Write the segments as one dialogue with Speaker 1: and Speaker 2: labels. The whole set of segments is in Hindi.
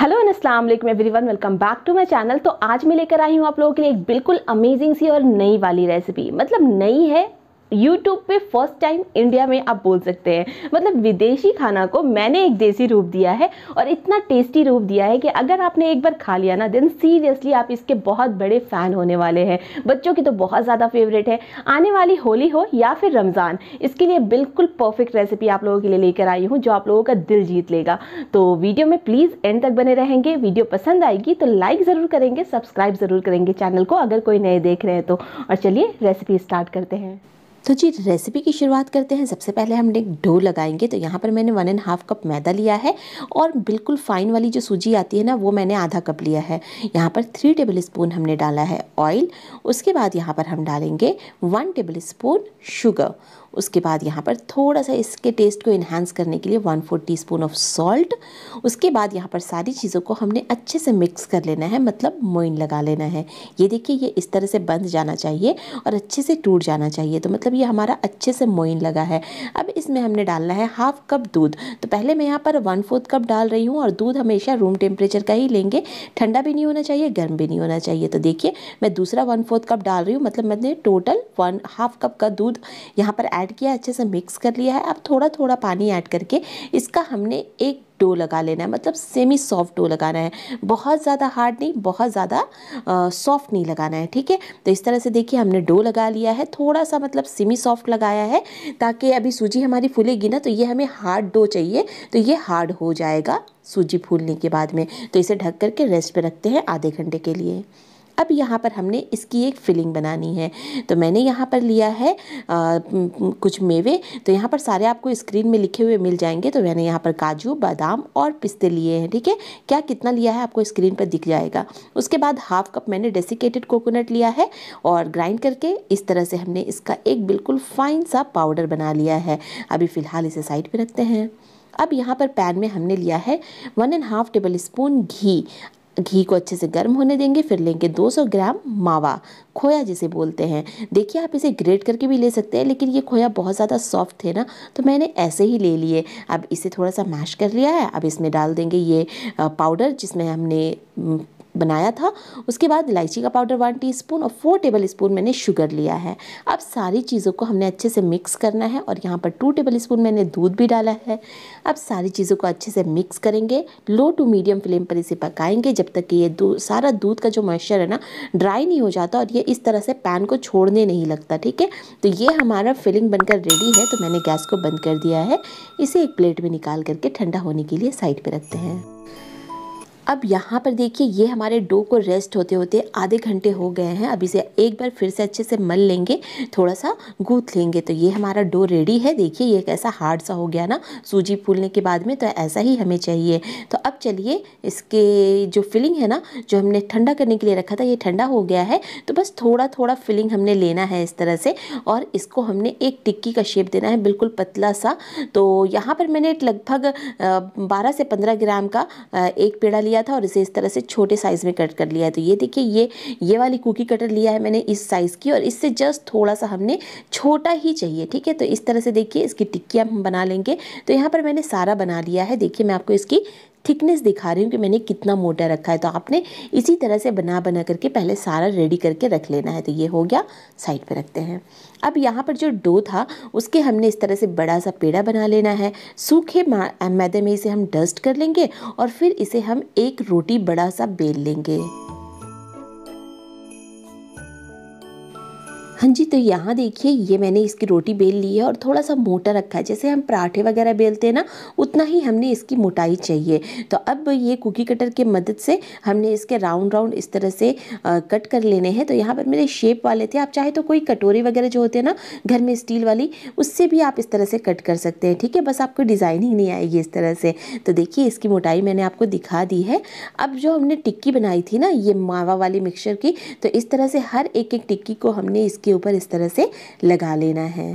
Speaker 1: हेलो अस्सलाम वालेकुम everyone welcome back to my channel तो आज मैं लेकर आई हूँ आप लोगों के लिए एक बिल्कुल अमेजिंग सी और नई वाली रेसिपी मतलब नई है यूट्यूब पे फर्स्ट टाइम इंडिया में आप बोल सकते हैं मतलब विदेशी खाना को मैंने एक देसी रूप दिया है और इतना टेस्टी रूप दिया है कि अगर आपने एक बार खा लिया ना देन सीरियसली आप इसके बहुत बड़े फ़ैन होने वाले हैं बच्चों की तो बहुत ज़्यादा फेवरेट है आने वाली होली हो या फिर रमज़ान इसके लिए बिल्कुल परफेक्ट रेसिपी आप लोगों के लिए लेकर आई हूँ जो आप लोगों का दिल जीत लेगा तो वीडियो में प्लीज़ एंड तक बने रहेंगे वीडियो पसंद आएगी तो लाइक ज़रूर करेंगे सब्सक्राइब ज़रूर करेंगे चैनल को अगर कोई नए देख रहे हैं तो और चलिए रेसिपी स्टार्ट करते हैं तो जी रेसिपी की शुरुआत करते हैं सबसे पहले हम एक डो लगाएंगे तो यहाँ पर मैंने वन एंड हाफ़ कप मैदा लिया है और बिल्कुल फ़ाइन वाली जो सूजी आती है ना वो मैंने आधा कप लिया है यहाँ पर थ्री टेबल स्पून हमने डाला है ऑयल उसके बाद यहाँ पर हम डालेंगे वन टेबल स्पून शुगर उसके बाद यहाँ पर थोड़ा सा इसके टेस्ट को इन्हांस करने के लिए one fourth of salt उसके बाद यहाँ पर सारी चीज़ों को हमने अच्छे से मिक्स कर लेना है मतलब मोइन लगा लेना है ये देखिए ये इस तरह से बंध जाना चाहिए और अच्छे से टूट जाना चाहिए तो मतलब ये हमारा अच्छे से मोइन लगा है अब इसमें हमने डालना है हाफ कप दूध तो पहले मैं यहाँ पर वन फोर्थ कप डाल रही हूँ और दूध हमेशा रूम टेम्परेचर का ही लेंगे ठंडा भी नहीं होना चाहिए गर्म भी नहीं होना चाहिए तो देखिए मैं दूसरा वन फोर्थ कप डाल रही हूँ मतलब मैंने टोटल वन हाफ कप का दूध यहाँ पर ऐड किया अच्छे से मिक्स कर लिया है अब थोड़ा थोड़ा पानी ऐड करके इसका हमने एक डो लगा लेना है मतलब सेमी सॉफ्ट डो लगाना है बहुत ज़्यादा हार्ड नहीं बहुत ज़्यादा सॉफ्ट नहीं लगाना है ठीक है तो इस तरह से देखिए हमने डो लगा लिया है थोड़ा सा मतलब सेमी सॉफ्ट लगाया है ताकि अभी सूजी हमारी फूलेगी ना तो ये हमें हार्ड डो चाहिए तो ये हार्ड हो जाएगा सूजी फूलने के बाद में तो इसे ढक करके रेस्ट पर रखते हैं आधे घंटे के लिए अब यहाँ पर हमने इसकी एक फिलिंग बनानी है तो मैंने यहाँ पर लिया है आ, कुछ मेवे तो यहाँ पर सारे आपको स्क्रीन में लिखे हुए मिल जाएंगे तो मैंने यहाँ पर काजू बादाम और पिस्ते लिए हैं ठीक है क्या कितना लिया है आपको स्क्रीन पर दिख जाएगा उसके बाद हाफ कप मैंने डेसिकेटेड कोकोनट लिया है और ग्राइंड करके इस तरह से हमने इसका एक बिल्कुल फाइन सा पाउडर बना लिया है अभी फ़िलहाल इसे साइड पर रखते हैं अब यहाँ पर पैन में हमने लिया है one and half tablespoon घी घी को अच्छे से गर्म होने देंगे फिर लेंगे 200 ग्राम मावा खोया जिसे बोलते हैं देखिए आप इसे ग्रेट करके भी ले सकते हैं लेकिन ये खोया बहुत ज़्यादा सॉफ्ट थे ना तो मैंने ऐसे ही ले लिए अब इसे थोड़ा सा मैश कर लिया है अब इसमें डाल देंगे ये पाउडर जिसमें हमने बनाया था उसके बाद इलायची का पाउडर वन टीस्पून और फोर टेबल स्पून मैंने शुगर लिया है अब सारी चीज़ों को हमने अच्छे से मिक्स करना है और यहाँ पर टू टेबल स्पून मैंने दूध भी डाला है अब सारी चीज़ों को अच्छे से मिक्स करेंगे लो टू मीडियम फ्लेम पर इसे पकाएंगे जब तक कि ये दूध सारा दूध का जो मॉइस्चर है ना ड्राई नहीं हो जाता और ये इस तरह से पैन को छोड़ने नहीं लगता ठीक है तो ये हमारा फिलिंग बनकर रेडी है तो मैंने गैस को बंद कर दिया है इसे एक प्लेट में निकाल करके ठंडा होने के लिए साइड पर रखते हैं अब यहाँ पर देखिए ये हमारे डो को रेस्ट होते होते आधे घंटे हो गए हैं अब इसे एक बार फिर से अच्छे से मल लेंगे थोड़ा सा गूथ लेंगे तो ये हमारा डो रेडी है देखिए ये कैसा हार्ड सा हो गया ना सूजी फूलने के बाद में तो ऐसा ही हमें चाहिए तो अब चलिए इसके जो फिलिंग है ना जो हमने ठंडा करने के लिए रखा था ये ठंडा हो गया है तो बस थोड़ा थोड़ा फिलिंग हमने लेना है इस तरह से और इसको हमने एक टिक्की का शेप देना है बिल्कुल पतला सा तो यहाँ पर मैंने लगभग बारह से पंद्रह ग्राम का एक पेड़ा लिया था और इसे इस तरह से छोटे साइज़ में कट कर लिया है तो ये देखिए ये ये वाली कुकी कटर लिया है मैंने इस साइज़ की और इससे जस्ट थोड़ा सा हमने छोटा ही चाहिए ठीक है तो इस तरह से देखिए इसकी टिक्कियाँ हम बना लेंगे तो यहाँ पर मैंने सारा बना लिया है देखिए मैं आपको इसकी थिकनेस दिखा रही हूँ कि मैंने कितना मोटा रखा है तो आपने इसी तरह से बना बना करके पहले सारा रेडी करके रख लेना है तो ये हो गया साइड पर रखते हैं अब यहाँ पर जो डो था उसके हमने इस तरह से बड़ा सा पेड़ा बना लेना है सूखे मैदे में इसे हम डस्ट कर लेंगे और फिर इसे हम एक रोटी बड़ा सा बेल लेंगे हाँ जी तो यहाँ देखिए ये मैंने इसकी रोटी बेल ली है और थोड़ा सा मोटा रखा है जैसे हम पराठे वगैरह बेलते हैं ना उतना ही हमने इसकी मोटाई चाहिए तो अब ये कुकी कटर की मदद से हमने इसके राउंड राउंड इस तरह से आ, कट कर लेने हैं तो यहाँ पर मेरे शेप वाले थे आप चाहे तो कोई कटोरी वगैरह जो होते हैं ना घर में स्टील वाली उससे भी आप इस तरह से कट कर सकते हैं ठीक है बस आपको डिज़ाइन ही नहीं आएगी इस तरह से तो देखिए इसकी मोटाई मैंने आपको दिखा दी है अब जो हमने टिक्की बनाई थी ना ये मावा वाली मिक्सर की तो इस तरह से हर एक एक टिक्की को हमने इसकी ऊपर इस तरह से लगा लेना है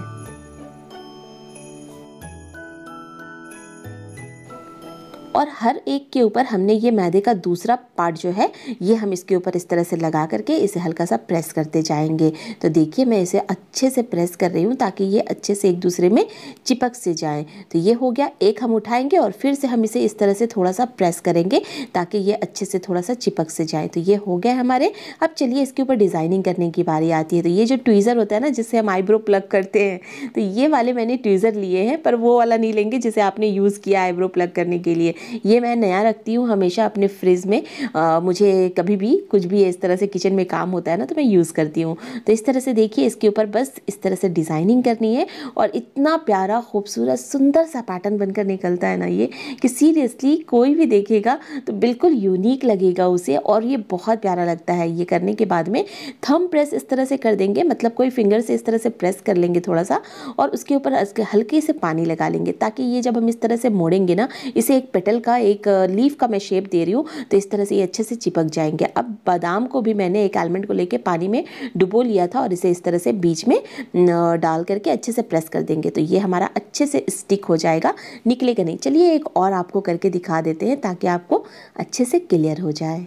Speaker 1: और हर एक के ऊपर हमने ये मैदे का दूसरा पार्ट जो है ये हम इसके ऊपर इस तरह से लगा करके इसे हल्का सा प्रेस करते जाएंगे तो देखिए मैं इसे अच्छे से प्रेस कर रही हूँ ताकि ये अच्छे से एक दूसरे में चिपक से जाए तो ये हो गया एक हम उठाएंगे और फिर से हम इसे इस तरह से थोड़ा सा प्रेस करेंगे ताकि ये अच्छे से थोड़ा सा चिपक से जाए तो ये हो गया हमारे अब चलिए इसके ऊपर डिज़ाइनिंग करने की बारी आती है तो ये जो ट्वीज़र होता है ना जिससे हम आईब्रो प्लग करते हैं तो ये वाले मैंने ट्वीज़र लिए हैं पर वो वाला नहीं लेंगे जिसे आपने यूज़ किया आईब्रो प्लग करने के लिए ये मैं नया रखती हूँ हमेशा अपने फ्रिज में आ, मुझे कभी भी कुछ भी इस तरह से किचन में काम होता है ना तो मैं यूज़ करती हूँ तो इस तरह से देखिए इसके ऊपर बस इस तरह से डिज़ाइनिंग करनी है और इतना प्यारा खूबसूरत सुंदर सा पैटर्न बनकर निकलता है ना ये कि सीरियसली कोई भी देखेगा तो बिल्कुल यूनिक लगेगा उसे और ये बहुत प्यारा लगता है ये करने के बाद में थम प्रेस इस तरह से कर देंगे मतलब कोई फिंगर से इस तरह से प्रेस कर लेंगे थोड़ा सा और उसके ऊपर हल्के से पानी लगा लेंगे ताकि ये जब हम इस तरह से मोड़ेंगे ना इसे एक पेटल का एक लीफ का मैं शेप दे रही हूँ तो इस तरह से ये अच्छे से चिपक जाएंगे अब बादाम को भी मैंने एक आलमंड को लेके पानी में डुबो लिया था और इसे इस तरह से बीच में डाल करके अच्छे से प्रेस कर देंगे तो ये हमारा अच्छे से स्टिक हो जाएगा निकलेगा नहीं चलिए एक और आपको करके दिखा देते हैं ताकि आपको अच्छे से क्लियर हो जाए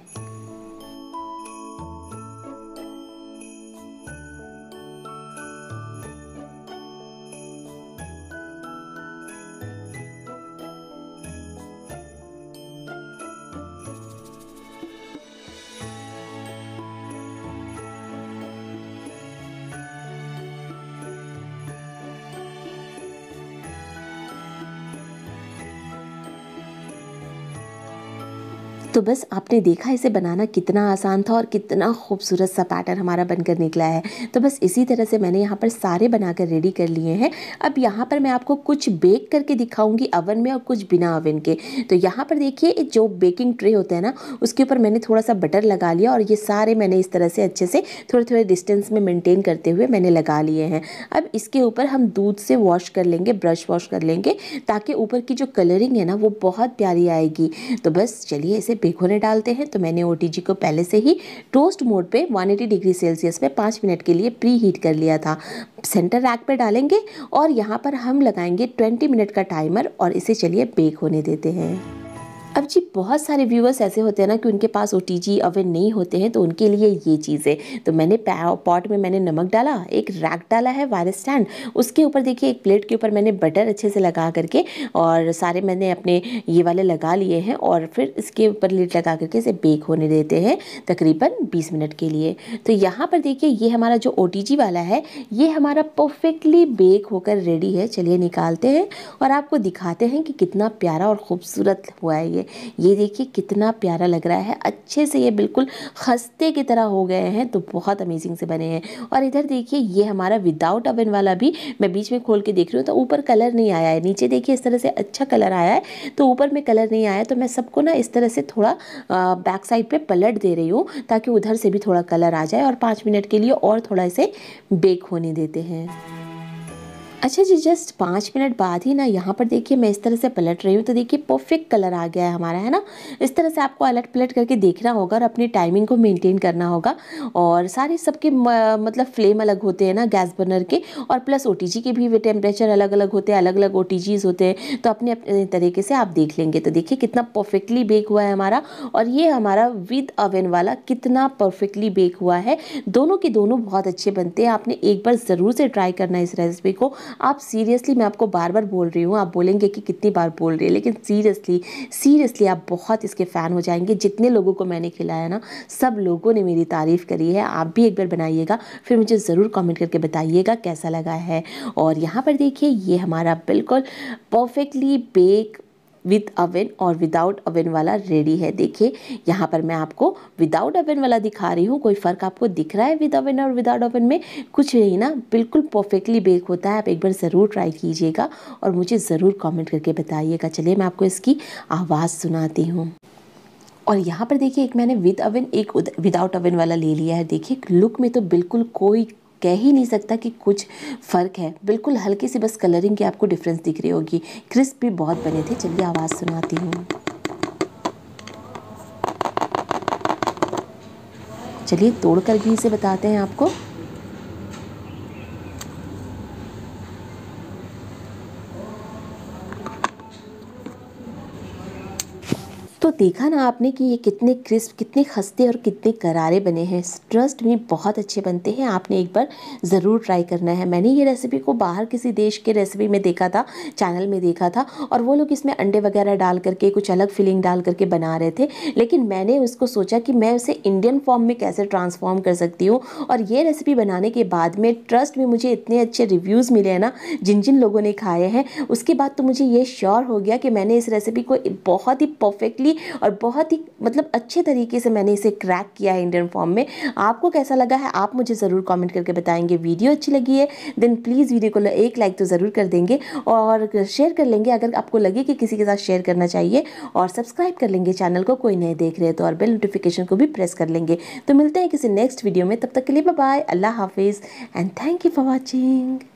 Speaker 1: तो बस आपने देखा इसे बनाना कितना आसान था और कितना खूबसूरत सा पैटर्न हमारा बनकर निकला है तो बस इसी तरह से मैंने यहाँ पर सारे बनाकर रेडी कर लिए हैं अब यहाँ पर मैं आपको कुछ बेक करके दिखाऊंगी अवन में और कुछ बिना अवन के तो यहाँ पर देखिए जो बेकिंग ट्रे होता है ना उसके ऊपर मैंने थोड़ा सा बटर लगा लिया और ये सारे मैंने इस तरह से अच्छे से थोड़े थोड़े डिस्टेंस में मेनटेन करते हुए मैंने लगा लिए हैं अब इसके ऊपर हम दूध से वॉश कर लेंगे ब्रश वॉश कर लेंगे ताकि ऊपर की जो कलरिंग है ना वो बहुत प्यारी आएगी तो बस चलिए इसे भिगोने डालते हैं तो मैंने ओ को पहले से ही टोस्ट मोड पे 180 डिग्री सेल्सियस पे पाँच मिनट के लिए प्री हीट कर लिया था सेंटर रैक पे डालेंगे और यहाँ पर हम लगाएंगे 20 मिनट का टाइमर और इसे चलिए बेक होने देते हैं अब जी बहुत सारे व्यूअर्स ऐसे होते हैं ना कि उनके पास ओ टी जी अवेन नहीं होते हैं तो उनके लिए ये चीज़ है तो मैंने पॉट में मैंने नमक डाला एक रैक डाला है वायर स्टैंड उसके ऊपर देखिए एक प्लेट के ऊपर मैंने बटर अच्छे से लगा करके और सारे मैंने अपने ये वाले लगा लिए हैं और फिर इसके ऊपर लीड लगा करके इसे बेक होने देते हैं तकरीबन बीस मिनट के लिए तो यहाँ पर देखिए ये हमारा जो ओ टी जी वाला है ये हमारा परफेक्टली बेक होकर रेडी है चलिए निकालते हैं और आपको दिखाते हैं कि कितना प्यारा और ख़ूबसूरत हुआ है ये चाहिए ये देखिए कितना प्यारा लग रहा है अच्छे से ये बिल्कुल खस्ते की तरह हो गए हैं तो बहुत अमेजिंग से बने हैं और इधर देखिए ये हमारा विदाउट अवन वाला भी मैं बीच में खोल के देख रही हूँ तो ऊपर कलर नहीं आया है नीचे देखिए इस तरह से अच्छा कलर आया है तो ऊपर में कलर नहीं आया तो मैं सबको ना इस तरह से थोड़ा बैक साइड पर पलट दे रही हूँ ताकि उधर से भी थोड़ा कलर आ जाए और पाँच मिनट के लिए और थोड़ा इसे बेक होने देते हैं अच्छा जी जस्ट पाँच मिनट बाद ही ना यहाँ पर देखिए मैं इस तरह से पलट रही हूँ तो देखिए परफेक्ट कलर आ गया है हमारा है ना इस तरह से आपको अलट पलट करके देखना होगा और अपनी टाइमिंग को मेंटेन करना होगा और सारे सबके मतलब फ्लेम अलग होते हैं ना गैस बर्नर के और प्लस ओ के भी टेम्परेचर अलग अलग होते हैं अलग अलग ओ होते हैं तो अपने अपने तरीके से आप देख लेंगे तो देखिए कितना परफेक्टली बेक हुआ है हमारा और ये हमारा विद अवन वाला कितना परफेक्टली बेक हुआ है दोनों के दोनों बहुत अच्छे बनते हैं आपने एक बार ज़रूर से ट्राई करना इस रेसिपी को आप सीरियसली मैं आपको बार बार बोल रही हूँ आप बोलेंगे कि कितनी बार बोल रही है लेकिन सीरियसली सीरियसली आप बहुत इसके फ़ैन हो जाएंगे जितने लोगों को मैंने खिलाया ना सब लोगों ने मेरी तारीफ़ करी है आप भी एक बार बनाइएगा फिर मुझे ज़रूर कमेंट करके बताइएगा कैसा लगा है और यहाँ पर देखिए ये हमारा बिल्कुल परफेक्टली बेक विद अवेन और विदाउट अवेन वाला रेडी है देखिए यहाँ पर मैं आपको विदाउट अवेन वाला दिखा रही हूँ कोई फ़र्क आपको दिख रहा है विद अवेन और विदाउट अवेन में कुछ नहीं ना बिल्कुल परफेक्टली बेक होता है आप एक बार ज़रूर ट्राई कीजिएगा और मुझे ज़रूर कमेंट करके बताइएगा चलिए मैं आपको इसकी आवाज़ सुनाती हूँ और यहाँ पर देखिए एक मैंने विद अवेन एक विदाउट अवेन वाला ले लिया है देखिए लुक में तो बिल्कुल कोई कह ही नहीं सकता कि कुछ फ़र्क है बिल्कुल हल्की सी बस कलरिंग की आपको डिफरेंस दिख रही होगी क्रिस्प भी बहुत बने थे चलिए आवाज़ सुनाती हूँ चलिए तोड़ कर भी इसे बताते हैं आपको तो देखा ना आपने कि ये कितने क्रिस्प कितने खस्ते और कितने करारे बने हैं ट्रस्ट भी बहुत अच्छे बनते हैं आपने एक बार ज़रूर ट्राई करना है मैंने ये रेसिपी को बाहर किसी देश के रेसिपी में देखा था चैनल में देखा था और वो लोग इसमें अंडे वगैरह डाल करके कुछ अलग फीलिंग डाल करके बना रहे थे लेकिन मैंने उसको सोचा कि मैं उसे इंडियन फॉर्म में कैसे ट्रांसफॉर्म कर सकती हूँ और ये रेसिपी बनाने के बाद में ट्रस्ट में मुझे इतने अच्छे रिव्यूज़ मिले हैं ना जिन जिन लोगों ने खाए हैं उसके बाद तो मुझे ये श्योर हो गया कि मैंने इस रेसिपी को बहुत ही परफेक्टली जाएगी और बहुत ही मतलब अच्छे तरीके से मैंने इसे क्रैक किया है इंडियन फॉर्म में आपको कैसा लगा है आप मुझे ज़रूर कमेंट करके बताएंगे वीडियो अच्छी लगी है देन प्लीज़ वीडियो को एक लाइक तो ज़रूर कर देंगे और शेयर कर लेंगे अगर आपको लगे कि किसी के साथ शेयर करना चाहिए और सब्सक्राइब कर लेंगे चैनल को कोई नहीं देख रहे तो और बेल नोटिफिकेशन को भी प्रेस कर लेंगे तो मिलते हैं किसी नेक्स्ट वीडियो में तब तक के लिए बाय अल्लाह हाफिज़ and thank you for watching